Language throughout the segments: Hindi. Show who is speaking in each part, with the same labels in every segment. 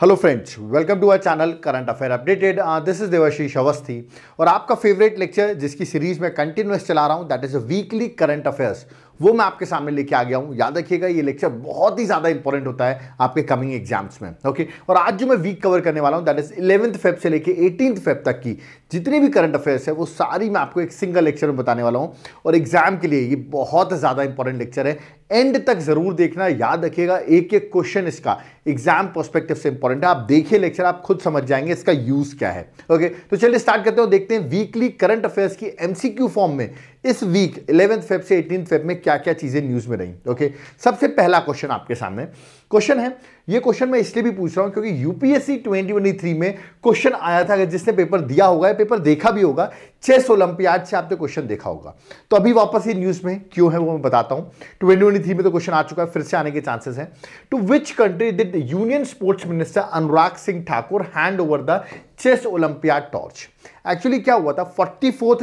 Speaker 1: Hello friends welcome to our channel current affair updated this is Devashish Awasthi और आपका फेवरेट लेक्चर जिसकी सीरीज में कंटिन्यूस चला रहा हूँ that is a weekly current affairs वो मैं आपके सामने लेके आ गया हूँ याद रखिएगा ये लेक्चर बहुत ही ज़्यादा इंपॉर्टेंट होता है आपके कमिंग एग्जाम्स में ओके और आज जो मैं वीक कवर करने वाला हूँ दैट इज इलेवंथ फेब से लेके एटीन फेब तक की जितनी भी करंट अफेयर्स है वो सारी मैं आपको एक सिंगल लेक्चर में बताने वाला हूँ और एग्जाम के लिए ये बहुत ज़्यादा इंपॉर्टेंट लेक्चर है एंड तक जरूर देखना याद रखिएगा एक एक क्वेश्चन इसका एग्जाम पर्सपेक्टिव से इंपॉर्टेंट है आप देखिए लेक्चर आप खुद समझ जाएंगे इसका यूज क्या है ओके तो चलिए स्टार्ट करते हो देखते हैं वीकली करंट अफेयर्स की एमसीक्यू फॉर्म में इस वीक इलेवेंथ फेब से एटीन फेब में क्या क्या चीजें न्यूज में रही ओके सबसे पहला क्वेश्चन आपके सामने क्वेश्चन है ये क्वेश्चन मैं इसलिए भी पूछ रहा हूँ क्योंकि यूपीएससी ट्वेंटी में क्वेश्चन आया था अगर जिसने पेपर दिया होगा या पेपर देखा भी होगा चेस ओलंपियाड से आपने क्वेश्चन देखा होगा तो अभी वापस ये न्यूज़ में क्यों है वो मैं बताता हूँ ट्वेंटी में तो क्वेश्चन आ चुका है फिर से आने के चांसेस हैं to which country did union sports minister Anurag Singh Thakur hand over the chess Olympiad torch actually क्या हुआ था फोर्टी फोर्थ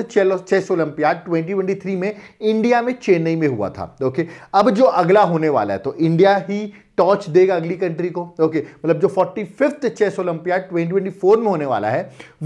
Speaker 1: चेस ओलंपियाड 2023 में इंडिया में चेन्नई में हुआ था ओके okay? अब जो अगला होने वाला है तो इंडिया ही टॉर्च देगा अगली कंट्री को ओके okay? मतलब जो फोर्टी फिफ्थ चेस ओलंपियाड 2024 में होने वाला है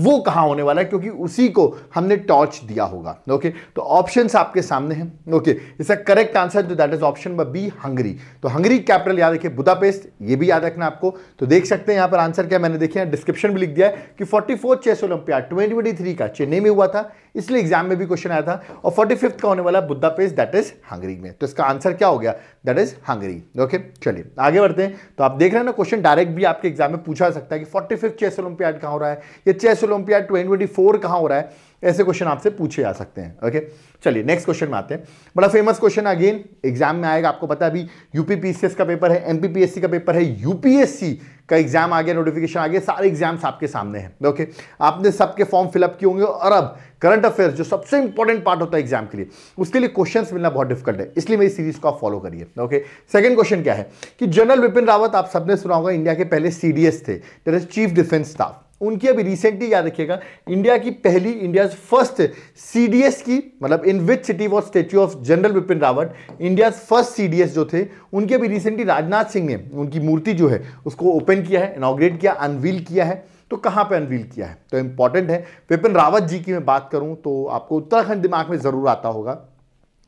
Speaker 1: वो कहाँ होने वाला है क्योंकि उसी को हमने टॉर्च दिया होगा ओके okay? तो ऑप्शन आपके सामने हैं ओके इसका करेक्ट आंसर जो that is option number B Hungary तो हंगरी कैपिटल याद रखिए बुदापेस्ट ये भी याद रखना आपको तो देख सकते हैं यहाँ पर आंसर क्या मैंने देखे डिस्क्रिप्शन भी लिख दिया है कि कि फोर्टी चेस ओलंपियाड ट्वेंटी का चेन्नई में हुआ था इसलिए एग्जाम में भी क्वेश्चन आया था और फोर्टी का होने वाला Budapest that is Hungary में तो इसका आंसर क्या हो गया दैट इज हंगरी ओके चलिए आगे बढ़ते हैं तो आप देख रहे हैं ना क्वेश्चन डायरेक्ट भी आपके एग्जाम में पूछा सकता है कि फोर्टी चेस ओलंपियाड कहाँ हो रहा है या चेस ओलंपियाड ट्वेंटी कहाँ हो रहा है ऐसे क्वेश्चन आपसे पूछे जा सकते हैं ओके चलिए नेक्स्ट क्वेश्चन में आते हैं बड़ा फेमस क्वेश्चन अगेन एग्जाम में आएगा आपको पता है अभी यूपीपीसीएस का पेपर है एमपीपीएससी का पेपर है यूपीएससी का एग्जाम आ गया नोटिफिकेशन आ गया सारे एग्जाम्स आपके सामने हैं ओके आपने सबके फॉर्म फिलअप किए होंगे और अब करंट अफेयर जो सबसे इंपॉर्टेंट पार्ट होता है एग्जाम के लिए उसके लिए क्वेश्चंस मिलना बहुत डिफिकल्ट है इसलिए मेरी सीरीज को आप फॉलो करिए ओके सेकंड क्वेश्चन क्या है कि जनरल बिपिन रावत आप सबने सुना होगा इंडिया के पहले सीडीएस थे चीफ डिफेंस स्टाफ उनकी अभी रिसेंटली याद रखिएगा इंडिया की पहली इंडिया फर्स्ट सीडीएस की मतलब in which city was statue of general Bipin Rawat India first CDS जो थे उनके अभी रिसेंटली राजनाथ सिंह ने उनकी मूर्ति जो है उसको ओपन किया है इनाग्रेट किया अनवील किया है तो कहां पे अनवील किया है तो इंपॉर्टेंट है विपिन रावत जी की मैं बात करूं तो आपको उत्तराखंड दिमाग में ज़रूर आता होगा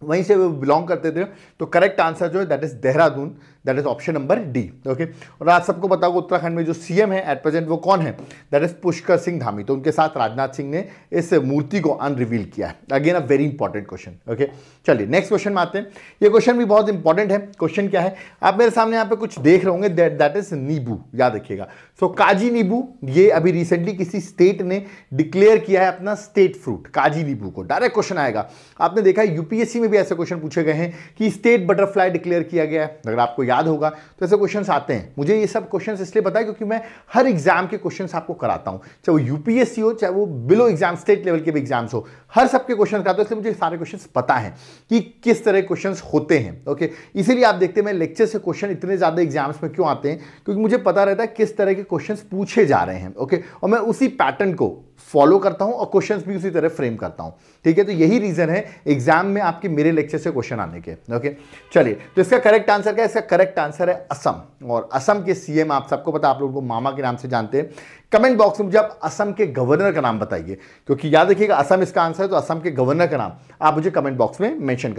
Speaker 1: वहीं से वो बिलोंग करते थे तो करेक्ट आंसर जो है that is Dehradun that is option number D okay और आज सबको बताओ उत्तराखंड में जो सीएम है एट प्रेजेंट वो कौन है दैट इज पुष्कर सिंह धामी तो उनके साथ राजनाथ सिंह ने इस मूर्ति को अनरिवील किया है again a very important question okay चलिए नेक्स्ट क्वेश्चन में आते हैं ये क्वेश्चन भी बहुत इंपॉर्टेंट है क्वेश्चन क्या है आप मेरे सामने यहाँ पे कुछ देख रहे होंगे दैट इज नींबू याद रखिएगा सो so, काजी नींबू ये अभी रिसेंटली किसी स्टेट ने डिक्लेयर किया है अपना स्टेट फ्रूट काजी नींबू को डायरेक्ट क्वेश्चन आएगा आपने देखा यूपीएससी में भी ऐसे क्वेश्चन पूछे गए हैं कि स्टेट बटरफ्लाई डिक्लेयर किया गया है अगर आपको याद याद होगा तो ऐसे क्वेश्चन आते हैं मुझे ये सब क्वेश्चन इसलिए पता है क्योंकि मैं हर एग्जाम के क्वेश्चन आपको कराता हूँ चाहे वो यूपीएससी हो चाहे वो बिलो एग्जाम स्टेट लेवल के भी एग्जाम्स हो हर सबके क्वेश्चन कराता हूँ इसलिए मुझे सारे क्वेश्चन पता है कि किस तरह के क्वेश्चन होते हैं ओके इसीलिए आप देखते हैं मैं लेक्चर से क्वेश्चन इतने ज़्यादा एग्जाम्स में क्यों आते हैं क्योंकि मुझे पता रहता है किस तरह के क्वेश्चन पूछे जा रहे हैं ओके और मैं उसी पैटर्न को फॉलो करता हूं और क्वेश्चंस भी उसी तरह फ्रेम करता हूं ठीक है तो यही रीज़न है एग्जाम में आपके मेरे लेक्चर से क्वेश्चन आने के ओके चलिए तो इसका करेक्ट आंसर क्या है इसका करेक्ट आंसर है असम और असम के सीएम आप सबको पता आप लोगों को मामा के नाम से जानते हैं कमेंट बॉक्स में मुझे आप असम के गवर्नर का नाम बताइए क्योंकि याद रखिएगा असम इसका आंसर है तो असम के गवर्नर का नाम आप मुझे कमेंट बॉक्स में मैंशन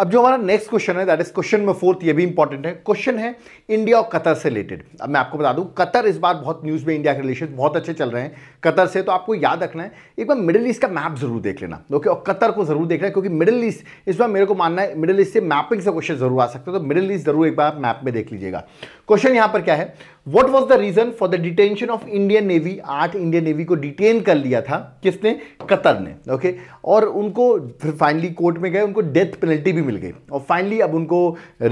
Speaker 1: अब जो हमारा नेक्स्ट क्वेश्चन है दैट इज क्वेश्चन में फोर्थ ये भी इंपॉर्टेंट है क्वेश्चन है इंडिया और कतर से रिलेटेड अब मैं आपको बता दूं कतर इस बार बहुत न्यूज़ में इंडिया के रिलेशन बहुत अच्छे चल रहे हैं कतर से तो आपको याद रखना है एक बार मिडिल ईस्ट का मैप जरूर देख लेना ओके और कतर को जरूर देखना है क्योंकि मिडिल ईस्ट इस बार मेरे को मानना है मिडिल ईस्ट से मैपिंग से क्वेश्चन जरूर आ सकते हैं तो मिडिल ईस्ट जरूर एक बार मैप में देख लीजिएगा क्वेश्चन यहां पर क्या है what was the reason for the detention of Indian Navy आठ इंडियन नेवी को डिटेन कर लिया था किसने कतर ने ओके okay? और उनको फिर फाइनली कोर्ट में गए उनको डेथ पेनल्टी भी मिल गई और फाइनली अब उनको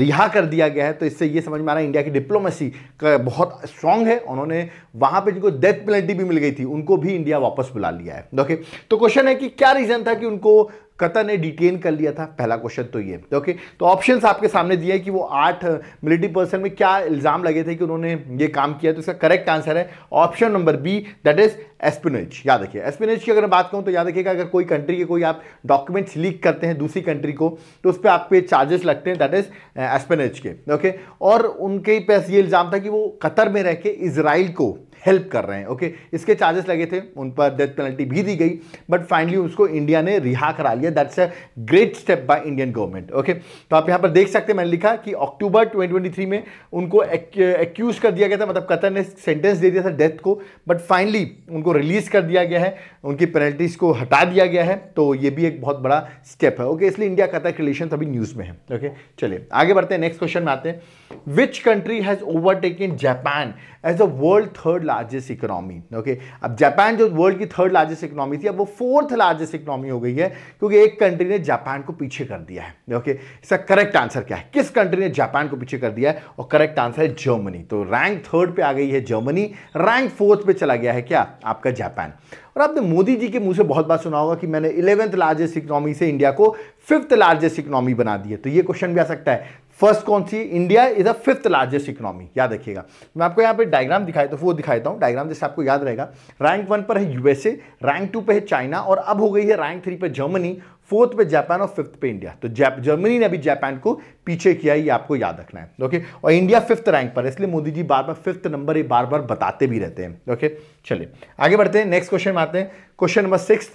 Speaker 1: रिहा कर दिया गया है तो इससे यह समझ में आ रहा है इंडिया की डिप्लोमेसी बहुत स्ट्रांग है उन्होंने वहां पर जिनको डेथ पेनल्टी भी मिल गई थी उनको भी इंडिया वापस बुला लिया है ओके okay? तो क्वेश्चन है कि क्या रीजन था कि उनको कतर ने डिटेन कर लिया था पहला क्वेश्चन तो ये ओके तो ऑप्शंस आपके सामने दिए कि वो आठ मिलिट्री पर्सन में क्या इल्ज़ाम लगे थे कि उन्होंने ये काम किया तो इसका करेक्ट आंसर है option number B that is espionage याद रखिए एस्पिनेज की अगर बात करूँ तो याद रखिएगा अगर कोई कंट्री के कोई आप डॉक्यूमेंट्स लीक करते हैं दूसरी कंट्री को तो उस पर आप पे चार्जेस लगते हैं दैट इज एस्पिनेज के ओके और उनके पास ये इल्ज़ाम था कि वो कतर में रह के इसराइल को हेल्प कर रहे हैं ओके इसके चार्जेस लगे थे उन पर डेथ पेनल्टी भी दी गई बट फाइनली उसको इंडिया ने रिहा करा लिया that's a great step by Indian government okay तो आप यहां पर देख सकते हैं मैंने लिखा कि अक्टूबर 2023 में उनको एक्यूज कर दिया गया था मतलब कतर ने सेंटेंस दे दिया था डेथ को बट फाइनली उनको रिलीज कर दिया गया है उनकी पेनल्टीज को हटा दिया गया है तो ये भी एक बहुत बड़ा स्टेप है ओके इसलिए इंडिया कतर के रिलेशन अभी न्यूज़ में है ओके चलिए आगे बढ़ते हैं नेक्स्ट क्वेश्चन में आते हैं which country has overtaken Japan as the world third largest economy okay अब जापान जो वर्ल्ड की थर्ड लार्जेस्ट इकोनॉमी थी अब वो फोर्थ लार्जेस्ट इकोनॉमी हो गई है क्योंकि एक कंट्री ने जापान को पीछे कर दिया है ओके इसका करेक्ट आंसर क्या है किस कंट्री ने जापान को पीछे कर दिया है और करेक्ट आंसर है जर्मनी तो रैंक थर्ड पे आ गई है जर्मनी रैंक फोर्थ पे चला गया है क्या आपका जापान और आपने मोदी जी के मुंह से बहुत बार सुना होगा कि मैंने इलेवेंथ लार्जेस्ट इकोनॉमी से इंडिया को फिफ्थ लार्जेस्ट इकोनॉमी बना दी है तो ये क्वेश्चन भी आ सकता है फर्स्ट कौन सी India is a fifth largest economy याद रखिएगा मैं आपको यहाँ पे डायग्राम दिखाई तो वो दिखाता हूँ डायग्राम जैसे आपको याद रहेगा रैंक वन पर है यूएसए रैंक टू पे है चाइना और अब हो गई है रैंक थ्री पे जर्मनी फोर्थ पे जापान और फिफ्थ पे इंडिया तो जर्मनी ने अभी जापान को पीछे किया ये आपको याद रखना है ओके और इंडिया फिफ्थ रैंक पर इसलिए मोदी जी बार बार फिफ्थ नंबर ये बार बार बताते भी रहते हैं ओके चलिए आगे बढ़ते हैं नेक्स्ट क्वेश्चन में आते हैं क्वेश्चन नंबर सिक्स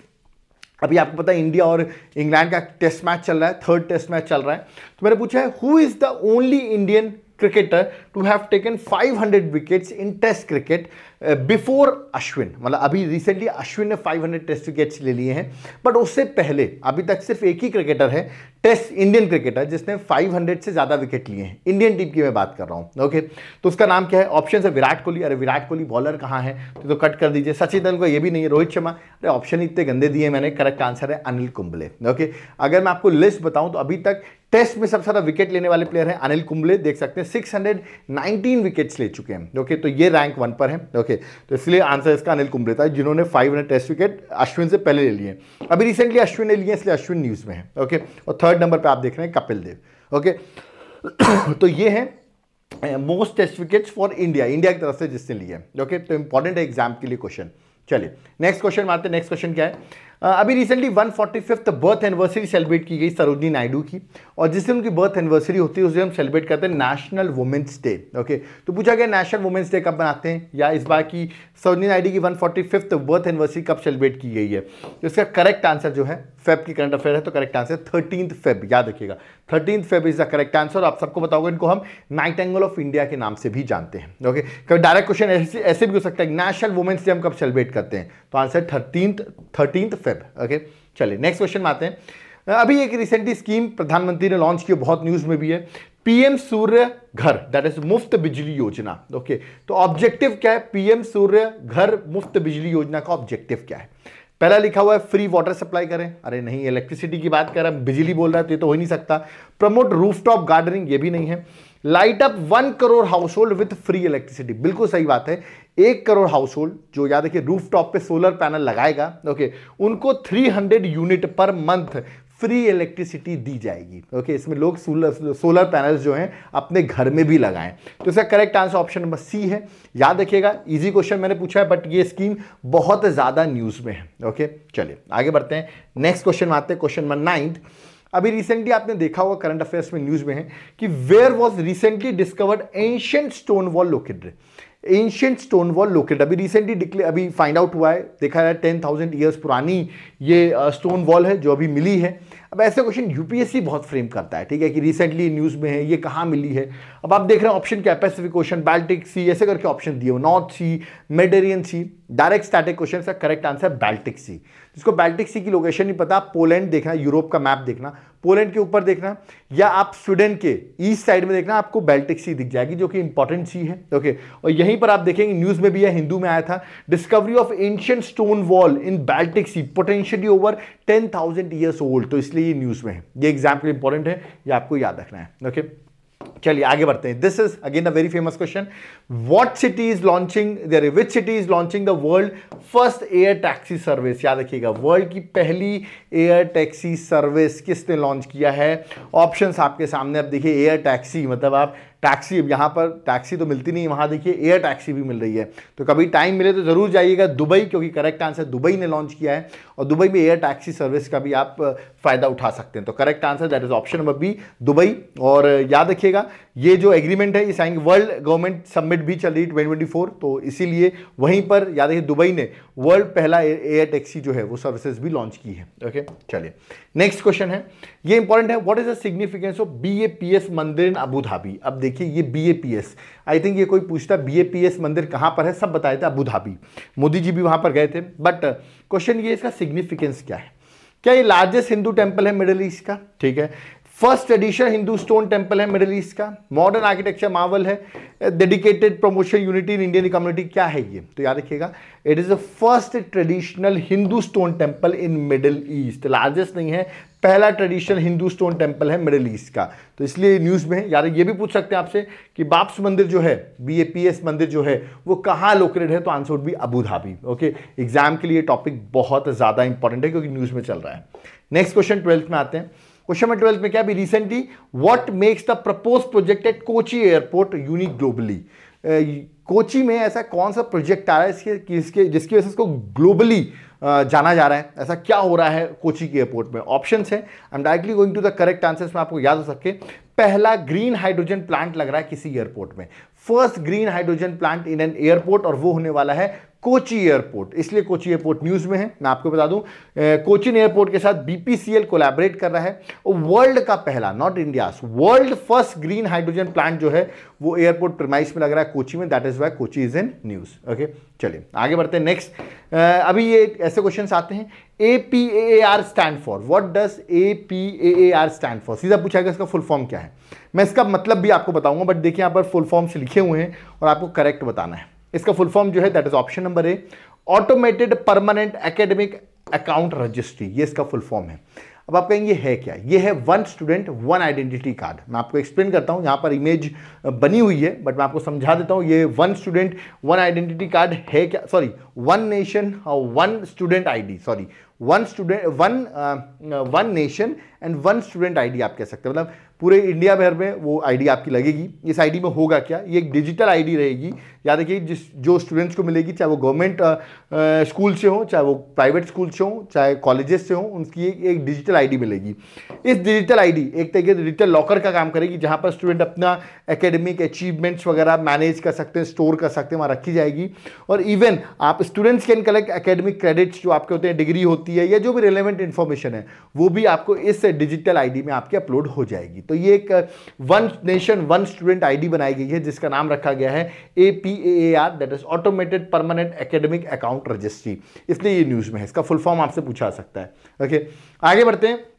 Speaker 1: अभी आपको पता है इंडिया और इंग्लैंड का टेस्ट मैच चल रहा है थर्ड टेस्ट मैच चल रहा है तो मैंने पूछा है who is the only Indian cricketer to have taken 500 hundred wickets in test cricket before Ashwin मतलब अभी रिसेंटली अश्विन ने 500 टेस्ट विकेट्स ले लिए हैं बट उससे पहले अभी तक सिर्फ एक ही क्रिकेटर है टेस्ट इंडियन क्रिकेटर जिसने 500 से ज़्यादा विकेट लिए हैं इंडियन टीम की मैं बात कर रहा हूँ ओके तो उसका नाम क्या है ऑप्शन है विराट कोहली अरे विराट कोहली बॉलर कहाँ है तो, तो कट कर दीजिए सचिन तेंदुलकर ये भी नहीं है रोहित शर्मा अरे ऑप्शन इतने गंदे दिए मैंने करेक्ट आंसर है अनिल कुंबले ओके अगर मैं आपको लिस्ट बताऊँ तो अभी तक टेस्ट में सबसे ज्यादा विकेट लेने वाले प्लेयर हैं अनिल कुंबले देख सकते हैं 619 विकेट्स ले चुके हैं ओके तो ये रैंक वन पर है ओके तो इसलिए आंसर इसका अनिल कुंबले था जिन्होंने फाइव टेस्ट विकेट अश्विन से पहले ले लिए अभी रिसेंटली अश्विन ने लिए इसलिए अश्विन न्यूज़ में है ओके और थर्ड नंबर पर आप देख रहे हैं कपिल देव ओके तो ये है most test wickets for India India की तरफ से जिसने लिए ओके तो इंपॉर्टेंट है एग्जाम के लिए क्वेश्चन चलिए नेक्स्ट क्वेश्चन मारते हैं नेक्स्ट क्वेश्चन क्या है अभी recently one forty fifth birth anniversary celebrate की गई सरोजनी नायडू की और जिस दिन उनकी बर्थ एनिवर्सरी होती है उस दिन हम सेलिब्रेट करते हैं नेशनल वुमेंस डे ओके तो पूछा गया नेशनल वुमेंस डे कब मनाते हैं या इस बार की सरोजनी नायडू की one forty fifth birth anniversary कब सेलिब्रेट की गई है तो इसका करेक्ट आंसर जो है फेब की करंट अफेयर है तो करेक्ट आंसर थर्टीन फेब याद रखिएगा thirteen Feb is the correct answer आप सबको बताओगे इनको हम नाइट एंगल ऑफ इंडिया के नाम से भी जानते हैं ओके कभी डायरेक्ट क्वेश्चन ऐसे ऐसे भी हो सकता है नेशनल वुमेंस डे हम कब सेलिब्रेट करते हैं तो answer thirteen thirteen Feb okay चलिए नेक्स्ट क्वेश्चन आते हैं अभी एक रिसेंटली स्कीम प्रधानमंत्री ने लॉन्च की बहुत न्यूज़ में भी है पीएम सूर्य घर दैट इज मुफ्त बिजली योजना ओके तो ऑब्जेक्टिव क्या है पीएम सूर्य घर मुफ्त बिजली योजना का ऑब्जेक्टिव क्या है पहला लिखा हुआ है फ्री वाटर सप्लाई करें अरे नहीं इलेक्ट्रिसिटी की बात कर रहा है बिजली बोल रहा है तो ये तो हो ही नहीं सकता प्रमोट रूफटॉप गार्डनिंग ये भी नहीं है light up one crore household with free electricity बिल्कुल सही बात है एक करोड़ हाउस होल्ड जो याद रखिए रूफ टॉप पर सोलर पैनल लगाएगा ओके उनको 300 unit per month free electricity दी जाएगी ओके okay, इसमें लोग सोलर सोलर पैनल्स जो हैं अपने घर में भी लगाएं तो इसका correct answer option number C है याद रखिएगा इजी क्वेश्चन मैंने पूछा है बट ये स्कीम बहुत ज़्यादा न्यूज़ में है ओके okay, चलिए आगे बढ़ते हैं नेक्स्ट क्वेश्चन में आते हैं क्वेश्चन नंबर नाइन्थ अभी रिसेंटली आपने देखा होगा करंट अफेयर्स में न्यूज़ में है कि where was recently discovered ancient stone wall located ancient stone wall located अभी रिसेंटली डिक्ले अभी फाइंड आउट हुआ है देखा है टेन थाउजेंड ईयर्स पुरानी ये स्टोन uh, वॉल है जो अभी मिली है अब ऐसे क्वेश्चन यूपीएससी बहुत फ्रेम करता है ठीक है कि रिसेंटली न्यूज़ में है ये कहाँ मिली है अब आप देख रहे हैं ऑप्शन क्या पैसिफिक क्वेश्चन बाल्टिक सी ऐसे करके ऑप्शन दिए हो North Sea Mediterranean Sea direct static question का करेक्ट आंसर है बाल्टिक सी जिसको बाल्टिक सी की लोकेशन नहीं पता पोलैंड देखना यूरोप का मैप देखना पोलैंड के ऊपर देखना या आप स्वीडन के ईस्ट साइड में देखना आपको बाल्टिक सी दिख जाएगी जो कि इंपॉर्टेंट सी है ओके और यहीं पर आप देखेंगे न्यूज़ में भी है हिंदू में आया था discovery of ancient stone wall in Baltic Sea potentially over ten thousand old तो इसलिए ये न्यूज़ में है ये एग्जाम्पल इंपॉर्टेंट है ये आपको याद रखना है ओके चलिए आगे बढ़ते हैं this is again a very famous question what city is launching there which city is launching the world first air taxi service याद रखिएगा वर्ल्ड की पहली एयर टैक्सी सर्विस किसने लॉन्च किया है ऑप्शंस आपके सामने अब देखिए एयर टैक्सी मतलब आप टैक्सी अब यहाँ पर टैक्सी तो मिलती नहीं वहाँ देखिए एयर टैक्सी भी मिल रही है तो कभी टाइम मिले तो ज़रूर जाइएगा दुबई क्योंकि करेक्ट आंसर दुबई ने लॉन्च किया है और दुबई में एयर टैक्सी सर्विस का भी आप फ़ायदा उठा सकते हैं तो correct answer that is option number B Dubai और याद रखिएगा ये जो एग्रीमेंट है ये साइन वर्ल्ड गवर्नमेंट सबमिट भी चल रही है ट्वेंटी तो इसीलिए वहीं पर याद रखिए दुबई ने वर्ल्ड पहला एयर टैक्सी जो है वो सर्विसेज भी लॉन्च की है ओके चलिए नेक्स्ट क्वेश्चन है ये इंपॉर्टेंट है what is the significance of B mandir in Abu Dhabi अब देखिए ये बीएपीएस आई थिंक ये कोई पूछता है बीएपीएस मंदिर कहां पर है सब बताए थे अबू धाबी मोदी जी भी वहां पर गए थे बट क्वेश्चन ये इसका सिग्निफिकेंस क्या है क्या ये लार्जेस्ट हिंदू टेम्पल है मिडल ईस्ट का ठीक है first edition Hindu stone temple है मिडल ईस्ट का मॉडर्न आर्किटेक्चर मावल है dedicated promotion unity in Indian community क्या है ये तो याद रखिएगा it is the first traditional Hindu stone temple in Middle East largest नहीं है पहला ट्रेडिशनल हिंदू स्टोन टेम्पल है मिडिल ईस्ट का तो इसलिए न्यूज़ में यार ये भी पूछ सकते हैं आपसे कि बाप्स मंदिर जो है बी ए पी एस मंदिर जो है वो कहाँ लोकेटेड है तो आंसर वुड भी अबूधाबी ओके एग्जाम के लिए टॉपिक बहुत ज़्यादा इंपॉर्टेंट है क्योंकि न्यूज़ में चल रहा है नेक्स्ट क्वेश्चन ट्वेल्थ में आते हैं क्वेश्चन नंबर ट्वेल्थ में क्या भी recently what makes the propose project at Kochi airport unique globally Kochi में ऐसा कौन सा प्रोजेक्ट आ रहा है इसके किसके जिसकी वजह से इसको ग्लोबली uh, जाना जा रहा है ऐसा क्या हो रहा है कोची के एयरपोर्ट में ऑप्शंस हैं I am directly going to the correct answers में आपको याद हो सके पहला ग्रीन हाइड्रोजन प्लांट लग रहा है किसी एयरपोर्ट में first green hydrogen plant in an airport और वो होने वाला है कोची एयरपोर्ट इसलिए कोची एयरपोर्ट न्यूज़ में है मैं आपको बता दूं कोचिन एयरपोर्ट के साथ बीपीसीएल कोलैबोरेट कर रहा है और वर्ल्ड का पहला not India world first green hydrogen plant जो है वो एयरपोर्ट प्रमाइस में लग रहा है कोची में that is why Kochi is in news okay चलिए आगे बढ़ते हैं नेक्स्ट अभी ये ऐसे क्वेश्चन आते हैं P A R stand for what does R stand for सीधा पूछा गया इसका फुल फॉर्म क्या है मैं इसका मतलब भी आपको बताऊंगा बट देखिए यहाँ पर फुल फॉर्म्स लिखे हुए हैं और आपको करेक्ट बताना है इसका फुल फॉर्म जो है that is option number A automated permanent academic account registry ये इसका फुल फॉर्म है अब आप कहेंगे है क्या ये है one student one identity card मैं आपको एक्सप्लेन करता हूँ यहाँ पर इमेज बनी हुई है बट मैं आपको समझा देता हूँ ये one student one identity card है क्या सॉरी वन नेशन और one student ID sorry one student one one nation and one student ID आप कह सकते हैं मतलब पूरे इंडिया भर में वो आईडी आपकी लगेगी इस आईडी में होगा क्या ये एक डिजिटल आईडी रहेगी याद रखिए जिस जो स्टूडेंट्स को मिलेगी चाहे वो गवर्नमेंट स्कूल से हो चाहे वो प्राइवेट स्कूल से हो चाहे कॉलेजेस से हो उनकी एक, एक डिजिटल आईडी मिलेगी इस डिजिटल आईडी एक तरीके से डिजिटल लॉकर का काम करेगी जहाँ पर स्टूडेंट अपना एकेडमिक अचीवमेंट्स वगैरह मैनेज कर सकते हैं स्टोर कर सकते हैं वहाँ रखी जाएगी और इवन आप students can collect academic credits जो आपके होते हैं डिग्री होती है या जो भी रिलेवेंट इन्फॉर्मेशन है वो भी आपको इस डिजिटल आई में आपकी अपलोड हो जाएगी तो ये एक one nation one student I बनाई गई है जिसका नाम रखा गया है A P P A R that is automated permanent academic account registry इसलिए ये न्यूज़ में है इसका फुल फॉर्म आपसे पूछा सकता है ओके okay. आगे बढ़ते हैं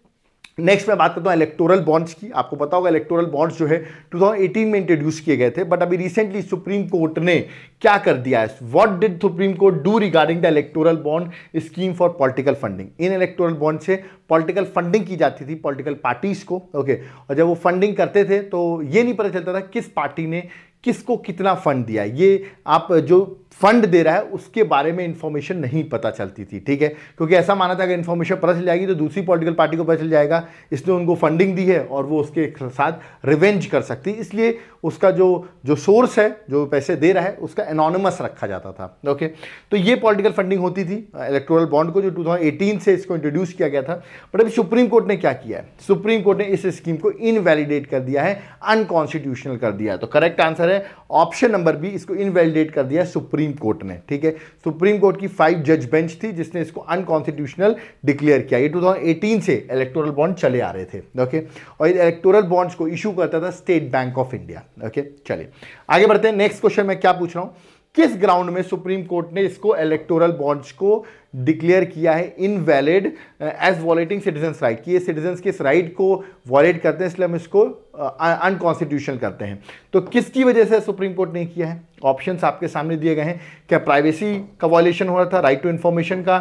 Speaker 1: नेक्स्ट मैं बात करता हूँ इलेक्टोरल बॉन्ड्स की आपको पता होगा इलेक्टोरल बॉन्ड्स जो है 2018 में इंट्रोड्यूस किए गए थे बट अभी रिसेंटली सुप्रीम कोर्ट ने क्या कर दिया है what did Supreme Court do regarding the electoral bond scheme for political funding in electoral bond से पॉलिटिकल फंडिंग की जाती थी पॉलिटिकल पार्टीज़ को ओके okay, और जब वो फंडिंग करते थे तो ये नहीं पता चलता था किस पार्टी ने किसको कितना फंड दिया ये आप जो फंड दे रहा है उसके बारे में इन्फॉर्मेशन नहीं पता चलती थी ठीक है क्योंकि ऐसा माना था अगर इन्फॉर्मेशन पता चल जाएगी तो दूसरी पॉलिटिकल पार्टी को पता चल जाएगा इसने उनको फंडिंग दी है और वो उसके साथ रिवेंज कर सकती इसलिए उसका जो जो सोर्स है जो पैसे दे रहा है उसका एनोनमस रखा जाता था ओके तो ये पॉलिटिकल फंडिंग होती थी इलेक्ट्रोल बॉन्ड को जो टू से इसको इंट्रोड्यूस किया गया था बट अभी सुप्रीम कोर्ट ने क्या किया है सुप्रीम कोर्ट ने इस स्कीम को इनवैलिडेट कर दिया है अनकॉन्स्टिट्यूशनल कर दिया है तो करेक्ट आंसर है ऑप्शन नंबर बी इसको इनवैलिडेट कर दिया है सुप्रीम सुप्रीम कोर्ट ने ठीक है सुप्रीम कोर्ट की फाइव जज बेंच थी जिसने इसको अनकॉन्स्टिट्यूशनल डिक्लेयर किया ये 2018 से इलेक्टोरल बॉन्ड चले आ रहे थे ओके और इन इलेक्टोरल बॉन्ड्स को इशू करता था State Bank of India okay चलिए आगे बढ़ते हैं नेक्स्ट क्वेश्चन मैं क्या पूछ रहा हूँ किस ग्राउंड में सुप्रीम कोर्ट ने इसको इलेक्टोरल बॉन्ड्स को डिक्लेयर किया है invalid as violating citizens right कि ये सिटीजन्स किस राइट को वॉलेट करते हैं इसलिए हम इसको अनकॉन्स्टिट्यूशनल uh, करते हैं तो किसकी वजह से सुप्रीम कोर्ट ने किया है ऑप्शन आपके सामने दिए गए हैं क्या प्राइवेसी का वॉलेशन हो रहा था राइट टू इन्फॉर्मेशन का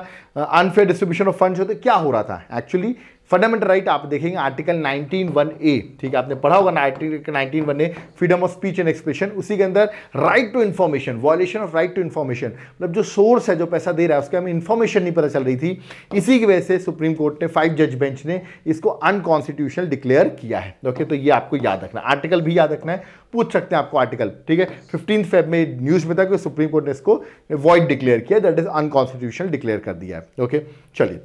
Speaker 1: अनफेयर डिस्ट्रीब्यूशन ऑफ फंड्स होते क्या हो रहा था एक्चुअली फंडामेंटल राइट आप देखेंगे आर्टिकल 191 ए ठीक है आपने पढ़ा होगा article 191 A freedom of speech and expression उसी के अंदर right to information violation of right to information मतलब जो सोर्स है जो पैसा दे रहा है उसके हमें इन्फॉर्मेशन नहीं पता चल रही थी इसी की वजह से सुप्रीम कोर्ट ने फाइव जज बेंच ने इसको अनकॉन्स्टिट्यूशनल डिक्लेयर किया है ओके तो ये आपको याद रखना आर्टिकल भी याद रखना है पूछ सकते हैं आपको आर्टिकल ठीक है फिफ्टीन फेब में न्यूज में था कि सुप्रीम कोर्ट ने इसको वॉइड डिक्लेयर किया दैट इज अनकॉन्स्टिट्यूशनल डिक्लेयर कर दिया है ओके चलिए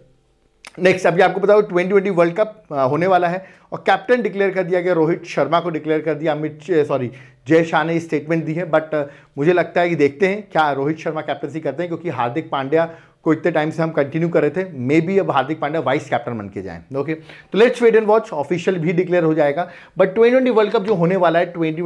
Speaker 1: नेक्स्ट अभी आपको बताओ ट्वेंटी ट्वेंटी वर्ल्ड कप होने वाला है और कैप्टन डिक्लेयर कर दिया गया रोहित शर्मा को डिक्लेयर कर दिया अमित सॉरी जय शाह ने स्टेटमेंट दी है बट मुझे लगता है कि देखते हैं क्या रोहित शर्मा कैप्टनसी करते हैं क्योंकि हार्दिक पांड्या को इतने टाइम से हम कंटिन्यू कर रहे थे मे बी अब हार्दिक पांड्या वाइस कैप्टन बन के जाए ओके तो let's wait and watch official भी डिक्लेयर हो जाएगा बट ट्वेंटी वर्ल्ड कप जो होने वाला है ट्वेंटी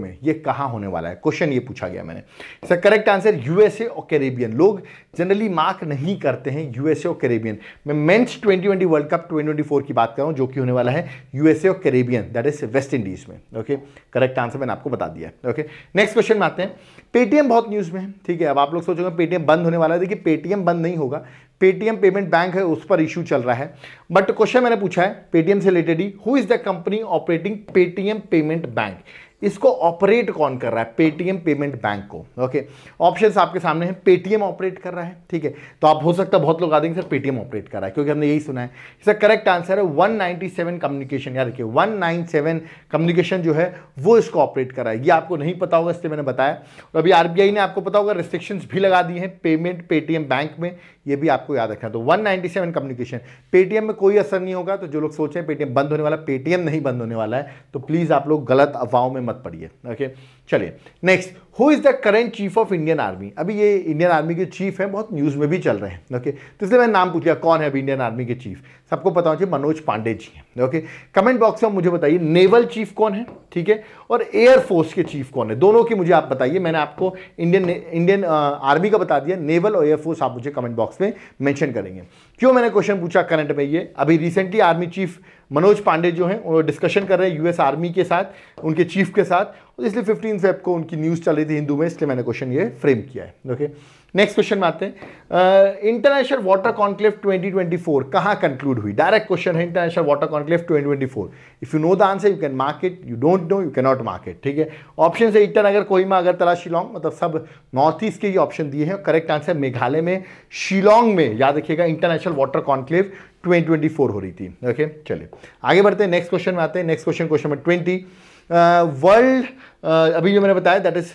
Speaker 1: में ये कहाँ होने वाला है क्वेश्चन ये पूछा गया मैंने सर करेक्ट आंसर यूएसए और कैरेबियन लोग जनरली मार्क नहीं करते हैं यूएसए और कैरेबियन मैं men's twenty world cup twenty की बात कर रहा हूँ जो कि होने वाला है यूएसए और Caribbean that is West Indies में ओके करेक्ट आंसर मैंने आपको बता दिया ओके नेक्स्ट क्वेश्चन में आते हैं पेटीएम बहुत न्यूज़ में है ठीक है अब आप लोग सोचोगे पेटीएम बंद होने वाला है देखिए पेटीएम बंद नहीं होगा पेटीएम पेमेंट बैंक है उस पर इश्यू चल रहा है बट क्वेश्चन मैंने पूछा है पेटीएम से रिलेटेड ही who is the company operating Paytm payment bank इसको ऑपरेट कौन कर रहा है पेटीएम पेमेंट बैंक को ओके ऑप्शन आपके सामने हैं पेटीएम ऑपरेट कर रहा है ठीक है तो आप हो सकता है बहुत लोग आ देंगे सर पेटीएम ऑपरेट कर रहा है क्योंकि हमने यही सुना है इसका करेक्ट आंसर है 197 कम्युनिकेशन याद रखिए 197 कम्युनिकेशन जो है वो इसको ऑपरेट कर रहा है ये आपको नहीं पता होगा इसलिए मैंने बताया और अभी आर ने आपको पता होगा रिस्ट्रिक्शन भी लगा दी है पेमेंट पेटीएम बैंक में ये भी आपको याद रखना तो 197 कम्युनिकेशन पेटीएम में कोई असर नहीं होगा तो जो लोग सोच रहे हैं पेटीएम बंद होने वाला पेटीएम नहीं बंद होने वाला है तो प्लीज़ आप लोग गलत अफवाहों में मत पढ़िए ओके चलिए next who is the current chief of Indian army अभी ये इंडियन आर्मी के चीफ हैं बहुत न्यूज़ में भी चल रहे हैं ओके तो इसलिए मैंने नाम पूछ लिया कौन है अभी इंडियन आर्मी के चीफ सबको पता होना चाहिए मनोज पांडे जी हैं ओके कमेंट बॉक्स में मुझे बताइए नेवल चीफ कौन है ठीक है और एयरफोर्स के चीफ कौन है दोनों की मुझे आप बताइए मैंने आपको इंडियन इंडियन आर्मी का बता दिया नेवल और एयरफोर्स आप मुझे कमेंट बॉक्स में मैंशन करेंगे क्यों मैंने क्वेश्चन पूछा करंट में ये अभी recently army chief Manoj Pande जो हैं वो डिस्कशन कर रहे हैं यूएस आर्मी के साथ उनके चीफ के साथ और इसलिए फिफ्टीन फेब को उनकी न्यूज़ चल रही थी हिंदू में इसलिए मैंने क्वेश्चन ये फ्रेम किया है ओके नेक्स्ट क्वेश्चन में आते हैं इंटरनेशनल वाटर कॉन्क्लेव 2024 कहाँ कंक्लूड हुई डायरेक्ट क्वेश्चन है international water conclave 2024 if you know the answer you can mark it you don't know you can not mark it ठीक है ऑप्शन है ईटानगर कोहिमा तला शिलोंग मतलब सब नॉर्थ ईस्ट के ही ऑप्शन दिए हैं करेक्ट आंसर मेघालय में शिलोंग में याद रखिएगा इंटरनेशनल वाटर कॉन्क्लेव 2024 हो रही थी ओके चलिए आगे बढ़ते हैं नेक्स्ट क्वेश्चन में आते हैं next question question number twenty world अभी जो मैंने बताया that is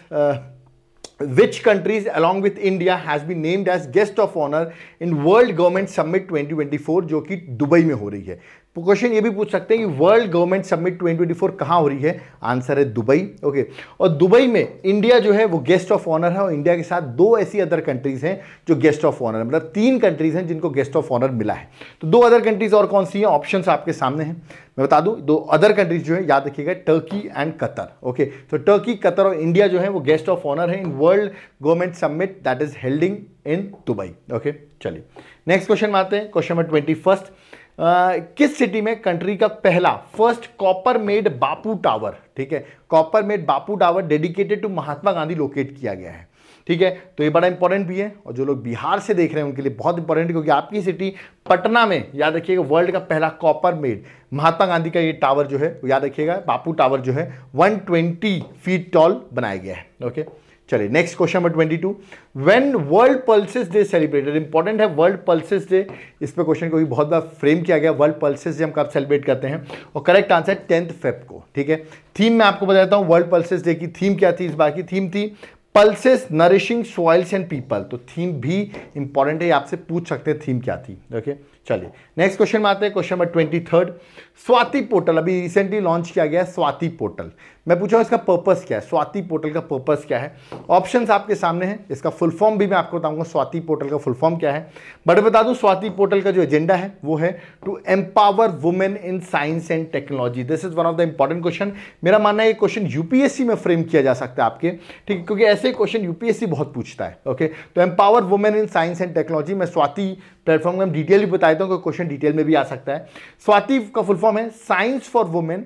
Speaker 1: which countries along with India has been named as guest of honor in World Government Summit 2024 जो कि दुबई में हो रही है क्वेश्चन ये भी पूछ सकते हैं कि वर्ल्ड गवर्नमेंट समिट 2024 कहां हो रही है आंसर है दुबई ओके और दुबई में इंडिया जो है वो गेस्ट ऑफ ऑनर है और इंडिया के साथ दो ऐसी अदर कंट्रीज हैं जो गेस्ट ऑफ ऑनर मतलब तीन कंट्रीज हैं जिनको गेस्ट ऑफ ऑनर मिला है तो दो अदर कंट्रीज और कौन सी हैं ऑप्शन आपके सामने हैं मैं बता दूं दो अदर कंट्रीज जो है याद रखिएगा टर्की एंड कतर ओके तो टर्की कतर और इंडिया जो है वो गेस्ट ऑफ ऑनर है in world government summit that is holding in Dubai okay चलिए नेक्स्ट क्वेश्चन में आते हैं क्वेश्चन नंबर ट्वेंटी फर्स्ट किस सिटी में कंट्री का पहला first copper made Bapu tower ठीक है copper made Bapu tower dedicated to Mahatma Gandhi locate किया गया है ठीक है तो ये बड़ा इंपॉर्टेंट भी है और जो लोग बिहार से देख रहे हैं उनके लिए बहुत इंपॉर्टेंट क्योंकि आपकी सिटी पटना में याद रखिएगा वर्ल्ड का पहला कॉपर मेड महात्मा गांधी का ये टावर जो है याद रखिएगा बापू टावर जो है 120 फीट टॉल बनाया गया है ओके चलिए next question number twenty two when world pulses day celebrated important है वर्ल्ड पल्सेस डे इस पर क्वेश्चन को भी बहुत बार फ्रेम किया गया वर्ल्ड पल्सेस डे हम कब सेलिब्रेट करते हैं और करेक्ट आंसर है टेंथ फेब को ठीक है थीम मैं आपको बताता हूँ वर्ल्ड पल्सेस डे की थीम क्या थी इस बार की थीम थी pulses nourishing soils and people तो थीम भी इंपॉर्टेंट है आपसे पूछ सकते हैं थीम क्या थी ओके चलिए नेक्स्ट क्वेश्चन में आते हैं question number twenty third Swati portal अभी रिसेंटली लॉन्च किया गया है स्वाति पोर्टल मैं पूछा इसका पर्पस क्या है स्वाति पोर्टल का पर्पस क्या है ऑप्शन आपके सामने हैं इसका फुल फॉर्म भी मैं आपको बताऊंगा स्वाति पोर्टल का फुल फॉर्म क्या है बट बता दूं स्वाति पोर्टल का जो एजेंडा है वो है to empower women in science and technology this is one of the important question मेरा मानना है ये क्वेश्चन यूपीएससी में फ्रेम किया जा सकता है आपके ठीक है क्योंकि ऐसे क्वेश्चन यूपीएससी बहुत पूछता है ओके तो empower women in science and technology मैं स्वाति प्लेटफॉर्म में डिटेल भी बता देता क्वेश्चन डिटेल में भी आ सकता है स्वाति का फुल फॉर्म है science for women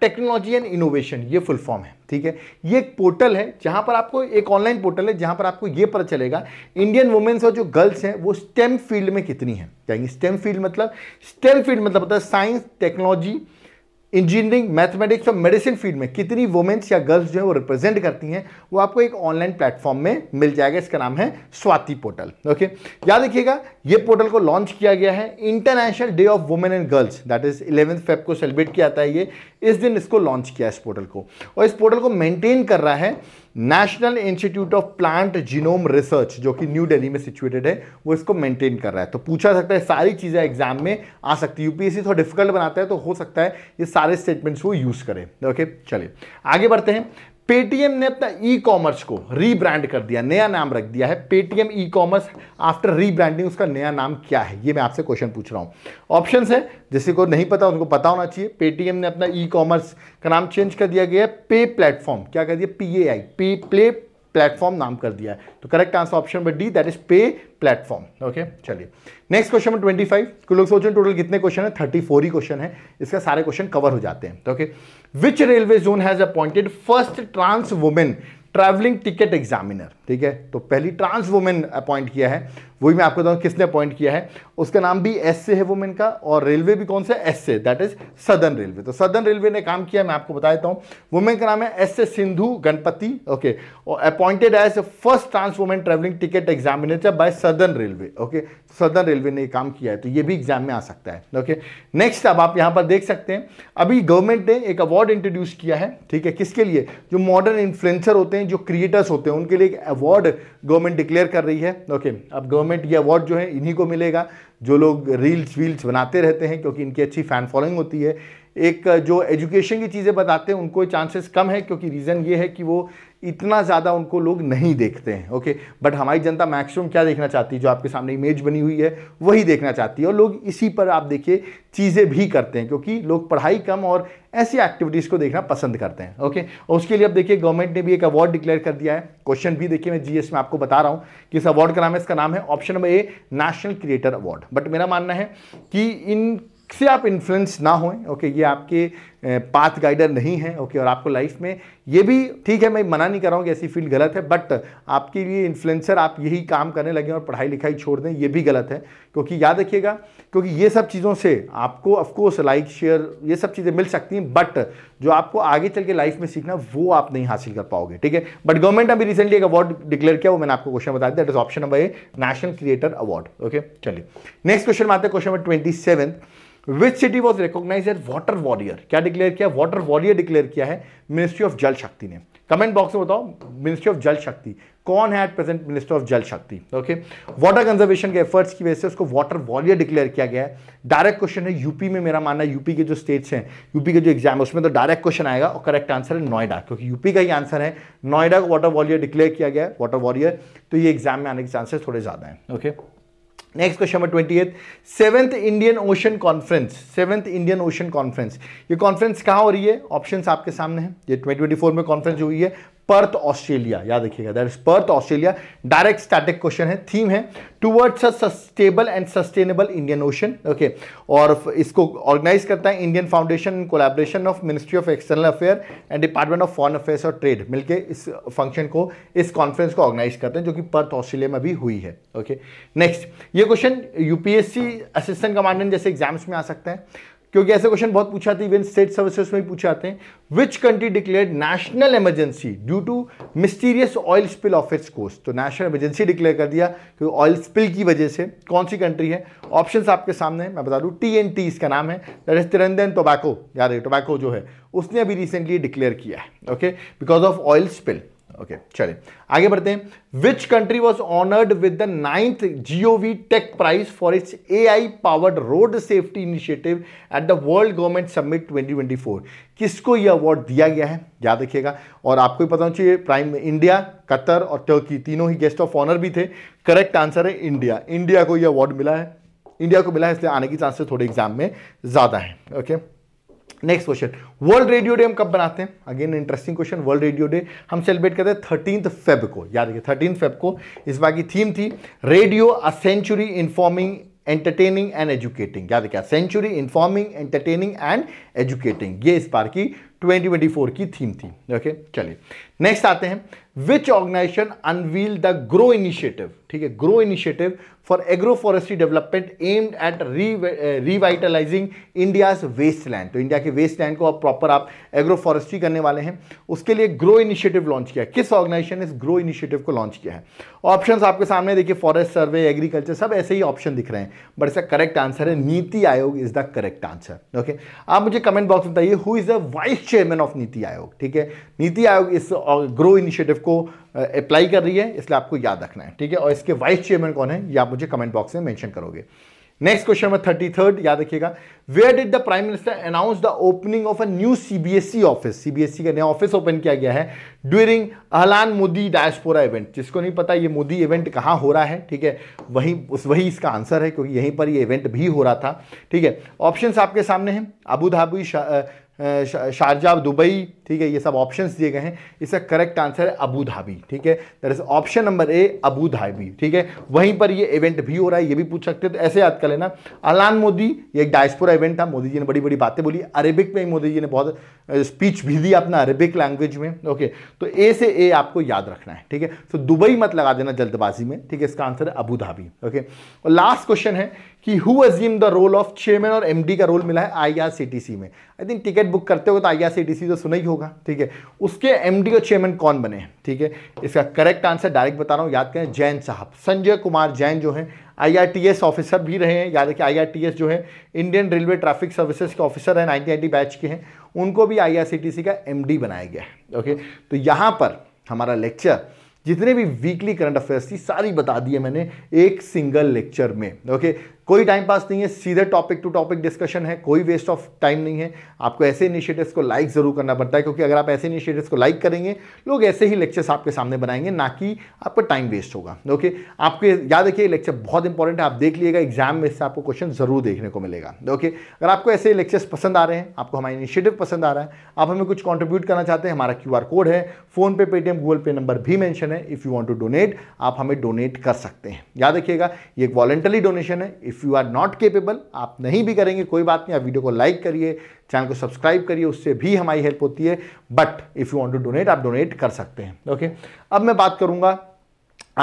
Speaker 1: technology and innovation ये फुल फॉर्म है ठीक है ये एक पोर्टल है जहाँ पर आपको एक ऑनलाइन पोर्टल है जहाँ पर आपको ये पता चलेगा इंडियन वुमेन्स और जो गर्ल्स हैं वो स्टेम फील्ड में कितनी है कहेंगे स्टेम फील्ड मतलब स्टेम फील्ड मतलब होता है साइंस टेक्नोलॉजी इंजीनियरिंग मैथमेटिक्स और मेडिसिन फील्ड में कितनी वुमेन्स या गर्ल्स जो है वो रिप्रेजेंट करती हैं वो आपको एक ऑनलाइन प्लेटफॉर्म में मिल जाएगा इसका नाम है स्वाति पोर्टल ओके याद रखिएगा ये पोर्टल को लॉन्च किया गया है international day of women and girls that is eleventh feb को सेलिब्रेट किया जाता है ये इस दिन इसको लॉन्च किया इस पोर्टल को और इस पोर्टल को मेनटेन कर रहा है national institute of plant genome research जो कि न्यू दिल्ली में सिचुएटेड है वो इसको मेंटेन कर रहा है तो पूछा सकता है सारी चीज़ें एग्जाम में आ सकती है यूपीएससी थोड़ा डिफिकल्ट बनाता है तो हो सकता है ये सारे स्टेटमेंट्स वो यूज़ करें ओके चलिए आगे बढ़ते हैं पेटीएम ने अपना ई कॉमर्स को रीब्रांड कर दिया नया नाम रख दिया है Paytm e commerce after rebranding उसका नया नाम क्या है ये मैं आपसे क्वेश्चन पूछ रहा हूँ ऑप्शन है जिसे को नहीं पता उनको पता होना चाहिए पेटीएम ने अपना ई कॉमर्स का नाम चेंज कर दिया गया है पे प्लेटफॉर्म क्या कर दिया पी ए आई पे प्ले प्लेटफॉर्म नाम कर दिया है तो correct answer option number D that is pay platform okay चलिए next question number twenty five कुल लोग सोचें टोटल कितने क्वेश्चन है थर्टी फोर ही क्वेश्चन है इसका सारे क्वेश्चन कवर हो जाते हैं okay which railway zone has appointed first trans women travelling ticket examiner ठीक है तो पहली ट्रांस वुमेन अपॉइंट किया है वही मैं आपको बताऊँ किसने अपॉइंट किया है उसका नाम भी एस से है वुमेन का और रेलवे भी कौन सा एस से दैट इज सदर्न रेलवे तो सदर्न रेलवे ने काम किया मैं आपको बता देता हूँ वुमेन का नाम है एस से सिंधु गणपति ओके और appointed as first trans women travelling ticket examinator by southern railway okay southern railway ने काम किया है तो ये भी एग्जाम में आ सकता है ओके नेक्स्ट अब आप यहाँ पर देख सकते हैं अभी गवर्नमेंट ने एक अवार्ड इंट्रोड्यूस किया है ठीक है किसके लिए जो मॉडर्न इन्फ्लुएंसर होते हैं जो क्रिएटर्स होते हैं उनके लिए अवार्ड गवर्नमेंट डिक्लेयर कर रही है ओके अब गवर्नमेंट ये अवार्ड जो है इन्हीं को मिलेगा जो लोग रील्स वील्स बनाते रहते हैं क्योंकि इनकी अच्छी फ़ैन फॉलोइंग होती है एक जो एजुकेशन की चीज़ें बताते हैं उनको चांसेस कम है क्योंकि रीज़न ये है कि वो इतना ज़्यादा उनको लोग नहीं देखते हैं ओके बट हमारी जनता मैक्सिमम क्या देखना चाहती है जो आपके सामने इमेज बनी हुई है वही देखना चाहती है और लोग इसी पर आप देखिए चीज़ें भी करते हैं क्योंकि लोग पढ़ाई कम और ऐसी एक्टिविटीज़ को देखना पसंद करते हैं ओके और उसके लिए अब देखिए गवर्नमेंट ने भी एक अवार्ड डिक्लेयर कर दिया है क्वेश्चन भी देखिए मैं जीएस में आपको बता रहा हूँ कि इस अवार्ड का नाम है इसका नाम है option number A national creator award but मेरा मानना है कि इन से आप इन्फ्लुएंस ना होएं ओके ये आपके पाथ गाइडर नहीं है ओके और आपको लाइफ में ये भी ठीक है मैं मना नहीं कर रहा हूँ कि ऐसी फील्ड गलत है बट आपके लिए इन्फ्लुएंसर आप यही काम करने लगे और पढ़ाई लिखाई छोड़ दें ये भी गलत है क्योंकि याद रखिएगा क्योंकि ये सब चीज़ों से आपको ऑफकोर्स लाइक शेयर ये सब चीज़ें मिल सकती हैं बट जो आपको आगे चल के लाइफ में सीखना वो आप नहीं हासिल कर पाओगे ठीक है बट गवर्नमेंट ने अभी रिसेंटली एक अवार्ड डिक्लेयर किया वो मैंने आपको क्वेश्चन बता that is option number A national creator award okay चलिए नेक्स्ट क्वेश्चन में आते हैं question number twenty which city was recognise as water warrior क्या डिक्लेयर किया वाटर वॉरियर डिक्लेयर किया है मिनिस्ट्री ऑफ जल शक्ति ने कमेंट बॉक्स में बताओ मिनिस्ट्री ऑफ जल शक्ति कौन है at present minister of Jal Shakti okay water conservation के एफर्ट्स की वजह से उसको वाटर वॉरियर डिक्लेयर किया गया है डायरेक्ट क्वेश्चन है यूपी में मेरा मानना है यूपी के जो स्टेट्स हैं यूपी के जो एग्जाम है उसमें तो डायरेक्ट क्वेश्चन आएगा और करेक्ट आंसर है नोएडा क्योंकि यूपी का ही आंसर है नोएडा को वाटर वॉरियर डिक्लेयर किया गया है वाटर वॉरियर तो ये एग्जाम में आने के चांसेस थोड़े ज़्यादा हैं okay okay? Next question number twenty eight seventh Indian ocean conference seventh Indian ocean conference ये कॉन्फ्रेंस कहाँ हो रही है ऑप्शंस आपके सामने हैं ये 2024 में कॉन्फ्रेंस हुई है पर्थ ऑस्ट्रेलिया याद रखिएगा that is Perth Australia direct static question है थीम है towards a stable and sustainable Indian ocean okay और इसको ऑर्गेनाइज करता है Indian foundation collaboration of ministry of external affair and department of foreign affairs और ट्रेड मिलकर इस फंक्शन को इस कॉन्फ्रेंस को ऑर्गेनाइज करते हैं जो कि पर्थ ऑस्ट्रेलिया में भी हुई है ओके okay? नेक्स्ट ये क्वेश्चन यूपीएससी असिस्टेंट कमांडेंट जैसे एग्जाम्स में आ सकते हैं क्योंकि ऐसे क्वेश्चन बहुत पूछा आते इवन स्टेट सर्विसेज में भी पूछे आते हैं which country declare national emergency due to mysterious oil spill of its coast तो नेशनल इमरजेंसी डिक्लेयर कर दिया क्योंकि ऑयल स्पिल की वजह से कौन सी कंट्री है ऑप्शन आपके सामने मैं बता दूँ टी एन टी इसका नाम है दैट इज तिरंदन टोबैको याद है टोबैको जो है उसने अभी रिसेंटली डिक्लेयर किया है okay because of oil spill okay okay, चले आगे बढ़ते हैं which country was honoured with the ninth gov tech prize for its A I powered road safety initiative at the world government summit 2024 किसको यह अवार्ड दिया गया है याद रखिएगा और आपको भी पता होना चाहिए प्राइम इंडिया कतर और टर्की तीनों ही गेस्ट ऑफ ऑनर भी थे करेक्ट आंसर है इंडिया इंडिया को यह अवार्ड मिला है इंडिया को मिला है इसलिए आने की चांसेस थोड़े एग्जाम में ज़्यादा है okay okay? Next question world radio day हम कब बनाते हैं again interesting question world radio day हम सेलिब्रेट करते हैं थर्टीन फेब को याद रखिए थर्टीन फेब को इस बार की थीम थी radio a century informing entertaining and educating याद रखिए century informing entertaining and educating ये इस बार की 2024 की थीम थी ओके चलिए नेक्स्ट आते हैं which organisation unveil the grow initiative ठीक है grow initiative for agro forestry development aimed at revitalising India's waste land तो इंडिया के वेस्ट लैंड को आप प्रॉपर आप एग्रो फॉरेस्ट्री करने वाले हैं उसके लिए ग्रो इनिशिएटिव लॉन्च किया किस ऑर्गेनाइजेशन इस ग्रो इनिशिएटिव को लॉन्च किया है ऑप्शन आपके सामने देखिए फॉरेस्ट सर्वे एग्रीकल्चर सब ऐसे ही ऑप्शन दिख रहे हैं बट इसका करेक्ट आंसर है NITI Aayog is the correct answer okay आप मुझे कमेंट बॉक्स में बताइए who is the vice chairman of NITI Aayog ठीक है नीति आयोग इस ग्रो uh, इनिशिएटिव को अप्लाई कर रही है इसलिए आपको याद रखना है ठीक है और इसके वाइस चेयरमैन कौन है ये आप मुझे कमेंट बॉक्स में मेंशन करोगे next question number thirty third याद रखिएगा where did the prime minister announce the opening of a new CBSE office CBSE का नया ऑफिस ओपन किया गया है during Ahlan Modi diaspora event जिसको नहीं पता ये मोदी इवेंट कहाँ हो रहा है ठीक है वही उस वही इसका आंसर है क्योंकि यहीं पर ये इवेंट भी हो रहा था ठीक है ऑप्शन आपके सामने हैं अबू धाबी शारजा दुबई ठीक है ये सब ऑप्शंस दिए गए हैं इसका करेक्ट आंसर है अबू धाबी ठीक है there is option number A Abu Dhabi ठीक है वहीं पर ये इवेंट भी हो रहा है ये भी पूछ सकते हैं तो ऐसे याद कर लेना अलान मोदी ये एक डायस्पोरा इवेंट था मोदी जी ने बड़ी बड़ी बातें बोली अरेबिक में मोदी जी ने बहुत स्पीच भी दी अपना अरेबिक लैंग्वेज में ओके तो ए से ए आपको याद रखना है ठीक है तो दुबई मत लगा देना जल्दबाजी में ठीक है इसका आंसर है अबू धाबी ओके और लास्ट क्वेश्चन है कि who assume the role of chairman और एमडी का रोल मिला है आईआरसीटीसी में आई थिंक टिकट बुक करते हो तो आईआरसीटीसी तो सुना ही होगा ठीक है उसके एमडी और चेयरमैन कौन बने हैं ठीक है इसका करेक्ट आंसर डायरेक्ट बता रहा हूँ याद करें जैन साहब संजय कुमार जैन जो टी एस ऑफिसर भी रहे हैं याद रखिए एस जो है इंडियन रेलवे ट्रैफिक सर्विसेज के ऑफिसर हैं टी बैच के हैं उनको भी सी का डी बनाया गया है ओके तो यहाँ पर हमारा लेक्चर जितने भी वीकली करंट अफेयर्स थी सारी बता दी है मैंने एक सिंगल लेक्चर में ओके कोई टाइम पास नहीं है सीधे टॉपिक टू टॉपिक डिस्कशन है कोई वेस्ट ऑफ टाइम नहीं है आपको ऐसे इनिशिएटिव्स को लाइक ज़रूर करना पड़ता है क्योंकि अगर आप ऐसे इनिशिएटिव्स को लाइक करेंगे लोग ऐसे ही लेक्चर्स आपके सामने बनाएंगे ना कि आपका टाइम वेस्ट होगा ओके आपके याद रखिए लेक्चर बहुत इंपॉर्टेंट है आप देख लीजिएगा एग्जाम में इससे आपको क्वेश्चन ज़रूर देखने को मिलेगा ओके अगर आपको ऐसे लेक्चर्स पसंद आ रहे हैं आपको हमारा इनिशिएटिव पसंद आ रहा है आप हमें कुछ कॉन्ट्रीब्यूट करना चाहते हैं हमारा क्यू कोड है PhonePe Paytm Google pay number भी मैंशन है if you want to donate आप हमें डोनेट कर सकते हैं याद रखिएगा ये एक वॉलेंटरी डोनेशन है if you are not capable आप नहीं भी करेंगे कोई बात नहीं आप वीडियो को लाइक करिए चैनल को सब्सक्राइब करिए उससे भी हमारी हेल्प होती है but if you want to donate आप डोनेट कर सकते हैं ओके अब मैं बात करूँगा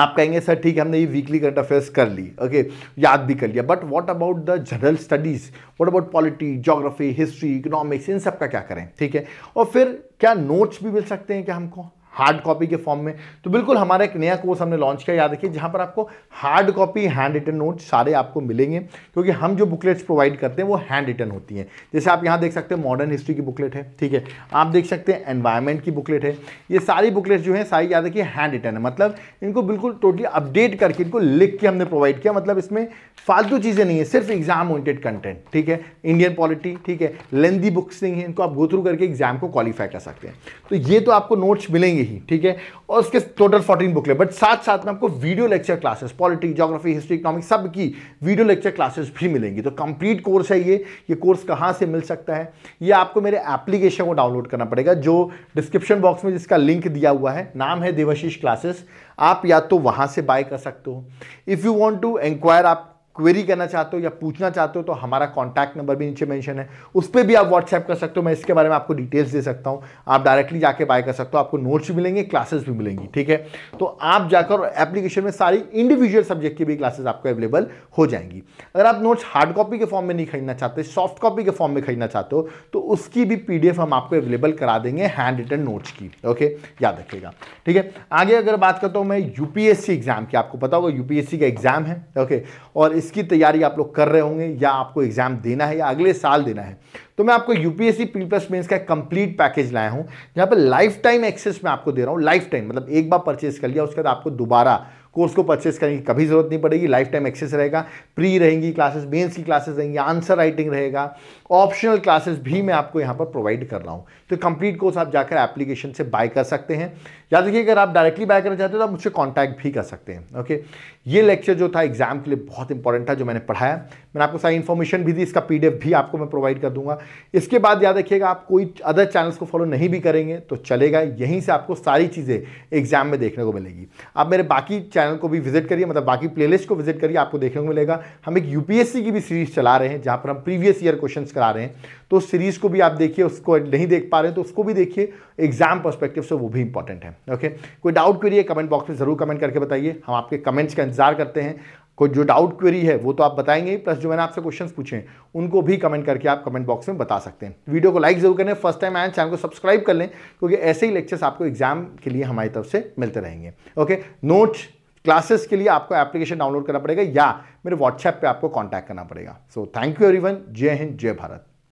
Speaker 1: आप कहेंगे सर ठीक है हमने ये वीकली करंट अफेयर्स कर ली ओके याद भी कर लिया but what about the general studies what about polity geography history economics इन सब का क्या करें ठीक है और फिर क्या नोट्स भी मिल सकते हैं क्या हमको हार्ड कॉपी के फॉर्म में तो बिल्कुल हमारा एक नया कोर्स हमने लॉन्च किया याद रखिए जहाँ पर आपको hard copy hand written note सारे आपको मिलेंगे क्योंकि हम जो बुकलेट्स प्रोवाइड करते हैं वो हैंड रिटन होती हैं जैसे आप यहाँ देख सकते हैं मॉडर्न हिस्ट्री की बुकलेट है ठीक है आप देख सकते हैं एन्वायरमेंट की बुकलेट है ये सारी बुकलेट्स जो है सारी याद रखिए हैंड रिटन है मतलब इनको बिल्कुल टोटली अपडेट करके इनको लिख के हमने प्रोवाइड किया मतलब इसमें फालतू चीज़ें नहीं है सिर्फ एग्जाम ओरिएंटेड कंटेंट ठीक है इंडियन पॉलिटी ठीक है लेंदी बुक्स नहीं है इनको आप गो थ्रू करके एग्जाम को क्वालिफाई कर सकते हैं तो ये तो आपको नोट्स मिलेंगे ही ठीक है और उसके टोटल फोर्टीन बुकलेट बट साथ साथ में आपको video lecture classes polity geography history economic सब की वीडियो लेक्चर क्लासेस भी मिलेंगी तो कंप्लीट कोर्स है ये ये कोर्स कहाँ से मिल सकता है ये आपको मेरे एप्लीकेशन को डाउनलोड करना पड़ेगा जो डिस्क्रिप्शन बॉक्स में जिसका लिंक दिया हुआ है नाम है देवाशीष क्लासेस आप या तो वहाँ से बाय कर सकते हो if you want to enquire आप क्वेरी करना चाहते हो या पूछना चाहते हो तो हमारा कॉन्टैक्ट नंबर भी नीचे मेंशन है उस पर भी आप व्हाट्सएप कर सकते हो मैं इसके बारे में आपको डिटेल्स दे सकता हूँ आप डायरेक्टली जाके बाय कर सकते हो आपको नोट्स भी मिलेंगे क्लासेस भी मिलेंगी ठीक है तो आप जाकर एप्लीकेशन में सारी इंडिविजुअल सब्जेक्ट की भी क्लासेस आपको अवेलेबल हो जाएंगी अगर आप नोट्स हार्ड कॉपी के फॉर्म में नहीं खरीदना चाहते सॉफ्ट कॉपी के फॉर्म में खरीदना चाहते हो तो उसकी भी पी हम आपको अवेलेबल करा देंगे हैंड रिटन नोट्स की ओके याद रखिएगा ठीक है आगे अगर बात करता हूँ मैं यूपीएससी एग्जाम की आपको पता होगा यूपीएससी का एग्जाम है ओके और इस इसकी तैयारी आप लोग कर रहे होंगे या आपको एग्जाम देना है या अगले साल देना है तो मैं आपको यूपीएससी पी प्लस मेन्स का कंप्लीट पैकेज लाया हूं जहां पर लाइफ टाइम एक्सेस मैं आपको दे रहा हूं लाइफ टाइम मतलब एक बार परचेस कर लिया उसके बाद आपको दोबारा कोर्स को परचेस करने की कभी ज़रूरत नहीं पड़ेगी लाइफ टाइम एक्सेस रहेगा प्री रहेंगी क्लासेस मेन्स की क्लासेस रहेंगी आंसर राइटिंग रहेगा ऑप्शनल क्लासेस भी मैं आपको यहाँ पर प्रोवाइड कर रहा हूँ तो कंप्लीट कोर्स आप जाकर एप्लीकेशन से बाय कर सकते हैं याद रखिए अगर आप डायरेक्टली बाय करना चाहते हो तो आप मुझसे कॉन्टैक्ट भी कर सकते हैं ओके ये लेक्चर जो था एग्जाम के लिए बहुत इंपॉर्टेंट था जो मैंने पढ़ाया मैंने आपको सारी इन्फॉर्मेशन भी दी इसका पी भी आपको मैं प्रोवाइड कर दूंगा इसके बाद याद रखिएगा आप कोई अदर चैनल्स को फॉलो नहीं भी करेंगे तो चलेगा यहीं से आपको सारी चीज़ें एग्जाम में देखने को मिलेगी आप मेरे बाकी चैनल को भी विजिट करिए मतलब बाकी प्लेलिस्ट को विजिट करिए आपको देखने को मिलेगा हम एक यूपीएससी की भी सीरीज चला रहे हैं जहाँ पर हम प्रीवियस ईयर क्वेश्चन करा रहे हैं तो उस सीरीज़ को भी आप देखिए उसको नहीं देख पा रहे हैं तो उसको भी देखिए एग्जाम परस्पेक्टिव से वो भी इंपॉर्टेंट है ओके कोई डाउट क्वेरी है कमेंट बॉक्स में ज़रूर कमेंट करके बताइए हम आपके कमेंट्स का इंतजार करते हैं कोई जो डाउट क्वेरी है वो तो आप बताएंगे प्लस जो मैंने आपसे क्वेश्चंस पूछे उनको भी कमेंट करके आप कमेंट बॉक्स में बता सकते हैं वीडियो को लाइक जरूर करें फर्स्ट टाइम आए चैनल को सब्सक्राइब कर लें क्योंकि ऐसे ही लेक्चर्स आपको एग्जाम के लिए हमारी तरफ से मिलते रहेंगे ओके नोट्स क्लासेस के लिए आपको एप्लीकेशन डाउनलोड करना पड़ेगा या मेरे व्हाट्सएप पर आपको कॉन्टैक्ट करना पड़ेगा सो थैंक यू एवरीवन जय हिंद जय भारत